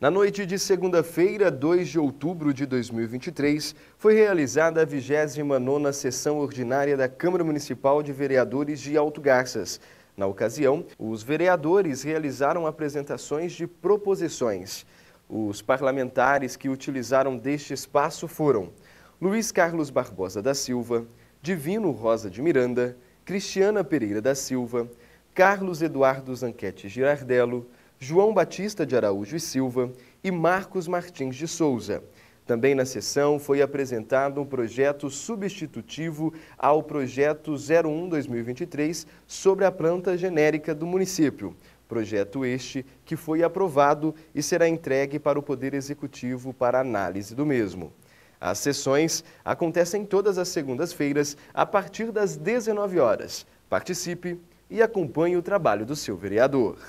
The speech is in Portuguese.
Na noite de segunda-feira, 2 de outubro de 2023, foi realizada a 29ª sessão ordinária da Câmara Municipal de Vereadores de Alto Garças. Na ocasião, os vereadores realizaram apresentações de proposições. Os parlamentares que utilizaram deste espaço foram Luiz Carlos Barbosa da Silva, Divino Rosa de Miranda, Cristiana Pereira da Silva, Carlos Eduardo Zanquete Girardello, João Batista de Araújo e Silva e Marcos Martins de Souza. Também na sessão foi apresentado um projeto substitutivo ao projeto 01-2023 sobre a planta genérica do município. Projeto este que foi aprovado e será entregue para o Poder Executivo para análise do mesmo. As sessões acontecem todas as segundas-feiras a partir das 19 horas. Participe e acompanhe o trabalho do seu vereador.